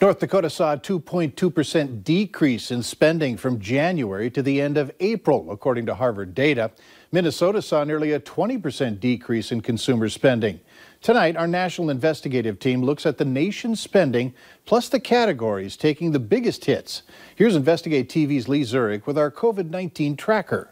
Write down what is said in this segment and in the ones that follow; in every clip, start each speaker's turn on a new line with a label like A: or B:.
A: North Dakota saw a 2.2% decrease in spending from January to the end of April, according to Harvard data. Minnesota saw nearly a 20% decrease in consumer spending. Tonight, our national investigative team looks at the nation's spending plus the categories taking the biggest hits. Here's Investigate TV's Lee Zurich with our COVID 19 tracker.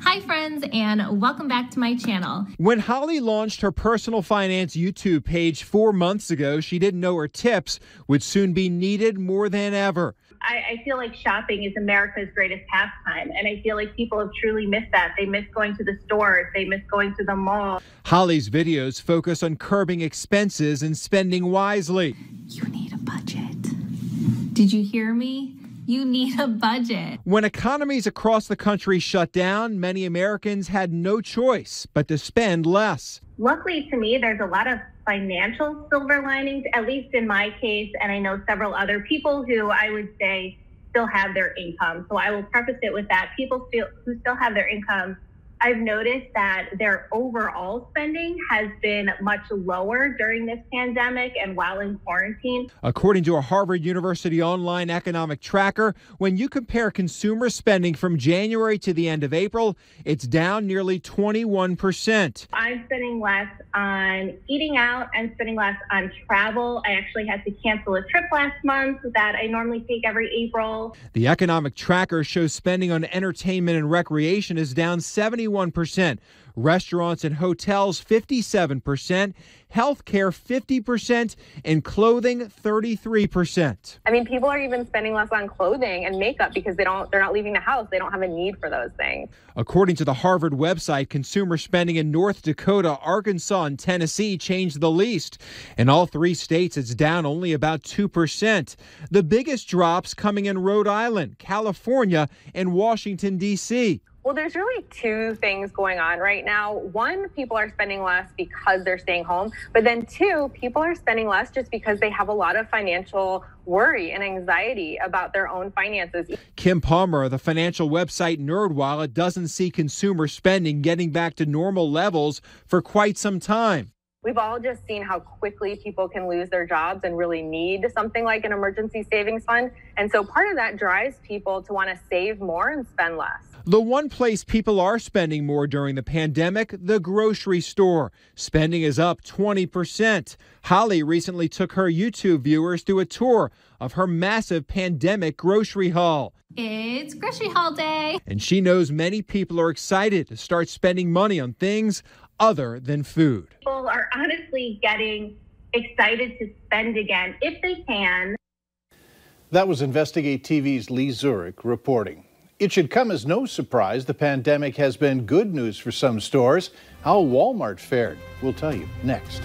B: Hi, friends, and welcome back to my channel.
C: When Holly launched her personal finance YouTube page four months ago, she didn't know her tips would soon be needed more than ever.
B: I, I, feel like shopping is America's greatest pastime, and I feel like people have truly missed that. They miss going to the store, they miss going to the mall.
C: Holly's videos focus on curbing expenses and spending wisely. You need a budget.
B: Did you hear me? You need a budget.
C: When economies across the country shut down, many Americans had no choice but to spend less.
B: Luckily to me, there's a lot of financial silver linings, at least in my case, and I know several other people who I would say still have their income. So I will preface it with that. People still, who still have their income I've noticed that their overall spending has been much lower during this pandemic and while in quarantine.
C: According to a Harvard University online economic tracker, when you compare consumer spending from January to the end of April, it's down nearly 21%.
B: I'm spending less on eating out, and spending less on travel. I actually had to cancel a trip last month that I normally take every April.
C: The economic tracker shows spending on entertainment and recreation is down 71 41%, restaurants and hotels 57%, healthcare 50%, and clothing 33%.
D: I mean, people are even spending less on clothing and makeup because they don't they're not leaving the house. They don't have a need for those things.
C: According to the Harvard website, consumer spending in North Dakota, Arkansas, and Tennessee changed the least. In all three states, it's down only about 2%. The biggest drops coming in Rhode Island, California, and Washington D.C.
D: Well, there's really two things going on right now. One, people are spending less because they're staying home. But then, two, people are spending less just because they have a lot of financial worry and anxiety about their own finances.
C: Kim Palmer, the financial website NerdWallet, doesn't see consumer spending getting back to normal levels for quite some time
D: we've all just seen how quickly people can lose their jobs and really need something like an emergency savings fund. And so part of that drives people to want to save more and spend less.
C: The one place people are spending more during the pandemic, the grocery store. Spending is up 20%. Holly recently took her YouTube viewers through a tour of her massive pandemic grocery haul.
B: It's grocery haul day.
C: And she knows many people are excited to start spending money on things other than food.
B: People are honestly getting excited to spend again if they can.
A: That was Investigate TV's Lee Zurich reporting. It should come as no surprise the pandemic has been good news for some stores. How Walmart fared, we'll tell you next.